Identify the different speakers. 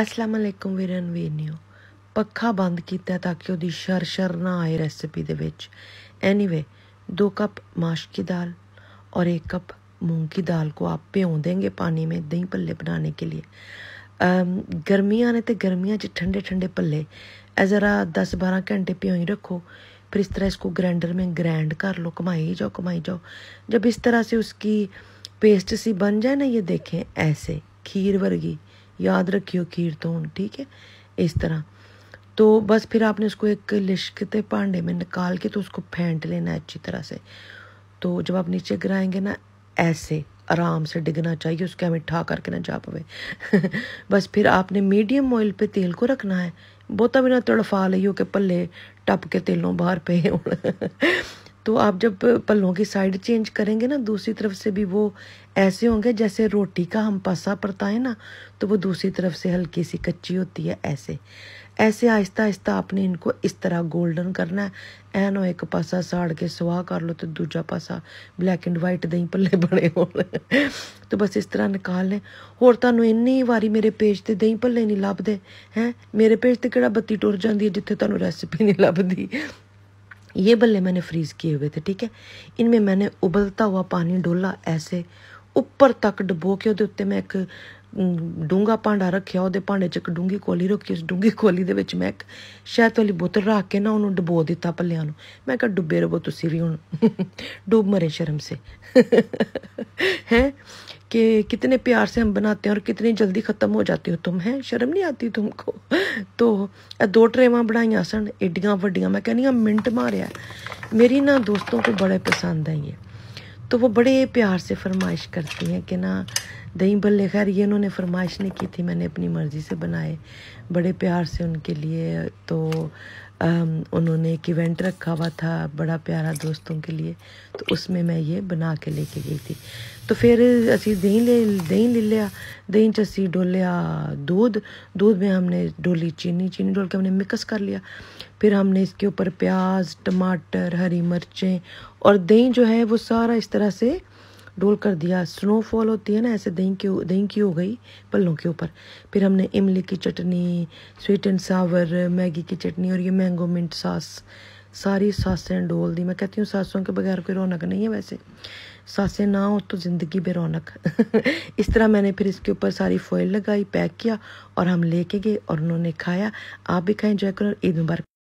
Speaker 1: ਅਸਲਾਮ ਅਲੈਕਮ ਵੀਰਨ ਵੀਰਨਿਓ ਪੱਖਾ ਬੰਦ ਕੀਤਾ ਤਾਂ शर ਉਹਦੀ ਸ਼ਰ ਸ਼ਰ ਨਾ ਆਏ ਰੈਸਿਪੀ ਦੇ ਵਿੱਚ ਐਨੀਵੇ माश की दाल और एक कप मूंग की दाल को आप भ्यो देंगे पानी में दही पल्ले बनाने के लिए गर्मिया ने तो गर्मियाँ ठंडे ठंडे पल्ले ज़रा दस बारह घंटे प्यों ही रखो फिर इस तरह इसको ग्राइंडर में ग्राइंड कर लो कमाई जाओ कमाई जाओ जब इस तरह से उसकी पेस्ट सी बन जाए ना ये देखें ऐसे खीर वर्गी याद रखियो खीर तो ठीक है इस तरह तो बस फिर आपने उसको एक लिश्कते भांडे में निकाल के तो उसको फेंट लेना है अच्छी तरह से तो जब आप नीचे गिराएंगे ना ऐसे आराम से डिगना चाहिए उसके हमें ठा करके ना जा पवे बस फिर आपने मीडियम ऑयल पे तेल को रखना है ਬਹੁਤਾ बिना तड़फा ਤੜਫਾ ਲਈਓ के ਪੱਲੇ टप के तेलों बाहर पे तो आप जब पल्लों की साइड चेंज करेंगे ना दूसरी तरफ से भी वो ऐसे होंगे जैसे रोटी का हम पासा पड़ता है ना तो वो दूसरी तरफ से हल्की सी कच्ची होती है ऐसे ऐसे आहिस्ता आहिस्ता आपने इनको इस तरह गोल्डन करना है ऐनो एक पासा साड़ के सुहा कर लो तो दूजा पासा ब्लैक एंड वाइट दही पल्ले बने हो तो बस इस तरह निकाल लें ਹੋਰ इन ਇੰਨੀ वारी मेरे पेज से दही पल्ले नहीं लभदे हैं मेरे पेज ਤੇ कि बत्ती टुर जाती है ਜਿੱਥੇ तुम ਰੈਸਿਪੀ नहीं लभदी ये बल्ले मैंने फ्रीज़ किए हुए थे ठीक है इनमें मैंने उबलता हुआ पानी डोला ऐसे ਉੱਪਰ ਤੱਕ ਡੁਬੋ ਕੇ ਉਹਦੇ ਉੱਤੇ ਮੈਂ ਇੱਕ ਡੂੰਗਾ ਭਾਂਡਾ ਰੱਖਿਆ ਉਹਦੇ ਭਾਂਡੇ 'ਚ ਇੱਕ ਡੂੰਗੀ ਕੋਲੀ ਰੱਖੀ ਉਸ ਡੂੰਗੀ ਕੋਲੀ ਦੇ ਵਿੱਚ ਮੈਂ ਇੱਕ ਸ਼ਹਿਦ ਵਾਲੀ ਬੋਤਲ ਰੱਖ ਕੇ ਨਾ ਉਹਨੂੰ ਡੁਬੋ ਦਿੱਤਾ ਪੱਲਿਆਂ ਨੂੰ ਮੈਂ ਕਿਹਾ ਡੁੱਬੇ ਰਹੋ ਤੁਸੀਂ ਵੀ ਹੁਣ ਡੁੱਬ ਮਰੇ ਸ਼ਰਮ ਸੇ ਹੈ कि कितने प्यार से हम बनाते हैं और कितनी जल्दी ख़त्म हो जाती हो तुम हैं शर्म नहीं आती तुमको तो दो ट्रेव बनाई सन एडिया व्डिया मैं कहनी हाँ मिनट मारिया मेरी ना दोस्तों को बड़े पसंद है ये तो वो बड़े प्यार से फरमाइश करती हैं कि ना दही बल्ले खैर ये उन्होंने फरमाइश नहीं की थी मैंने अपनी मर्ज़ी से बनाए बड़े प्यार से उनके लिए तो उन्होंने एक इवेंट रखा हुआ था बड़ा प्यारा दोस्तों के लिए तो उसमें मैं ये बना के लेके गई थी तो फिर असी दही ले दही ले लिया दही ची डोलिया दूध दूध में हमने डोली चीनी चीनी डोल के हमने मिक्स कर लिया फिर हमने इसके ऊपर प्याज टमाटर हरी मिर्चें और दही जो है वो सारा इस तरह से डोल कर दिया स्नोफॉल होती है ना ऐसे दही की दही की हो गई पल्लों के ऊपर फिर हमने इमली की चटनी स्वीट एंड सावर मैगी की चटनी और ये मैंगो मिंट सास सारी सासें डोल दी मैं कहती हूँ सासों के बगैर कोई रौनक नहीं है वैसे सासें ना हो तो ज़िंदगी बे रौनक इस तरह मैंने फिर इसके ऊपर सारी फॉइल लगाई पैक किया और हम लेके गए और उन्होंने खाया आप भी खाएं जय करो ईद मुबारक